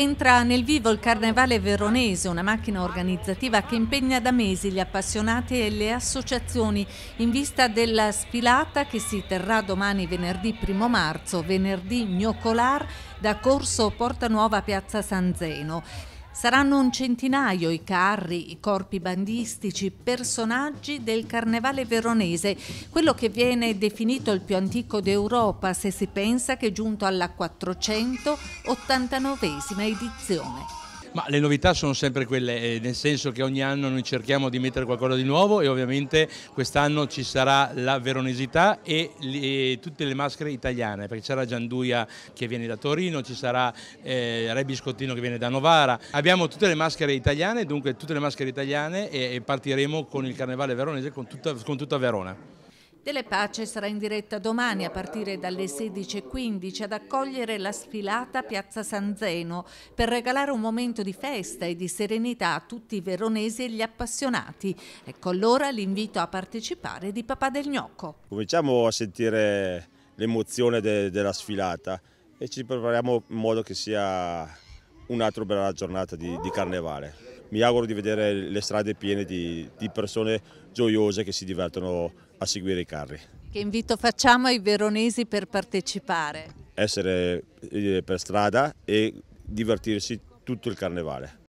Entra nel vivo il Carnevale Veronese, una macchina organizzativa che impegna da mesi gli appassionati e le associazioni in vista della sfilata che si terrà domani venerdì 1 marzo, venerdì Gnocolar da Corso Porta Nuova Piazza San Zeno. Saranno un centinaio i carri, i corpi bandistici, personaggi del carnevale veronese, quello che viene definito il più antico d'Europa se si pensa che è giunto alla 489esima edizione. Ma le novità sono sempre quelle, eh, nel senso che ogni anno noi cerchiamo di mettere qualcosa di nuovo e ovviamente quest'anno ci sarà la veronesità e, le, tutte le maschere italiane, perché c'è la Gianduia che viene da Torino, ci sarà eh, Re Biscottino che viene da Novara. Abbiamo tutte le maschere italiane, dunque tutte le maschere italiane e, e partiremo con il Carnevale veronese con tutta, con tutta Verona. Delle Pace sarà in diretta domani a partire dalle 16.15 ad accogliere la sfilata Piazza San Zeno per regalare un momento di festa e di serenità a tutti i veronesi e gli appassionati. Ecco allora l'invito a partecipare di Papà del Gnocco. Cominciamo a sentire l'emozione de della sfilata e ci prepariamo in modo che sia un'altra bella giornata di, di carnevale mi auguro di vedere le strade piene di, di persone gioiose che si divertono a seguire i carri. Che invito facciamo ai veronesi per partecipare? Essere eh, per strada e divertirsi tutto il carnevale.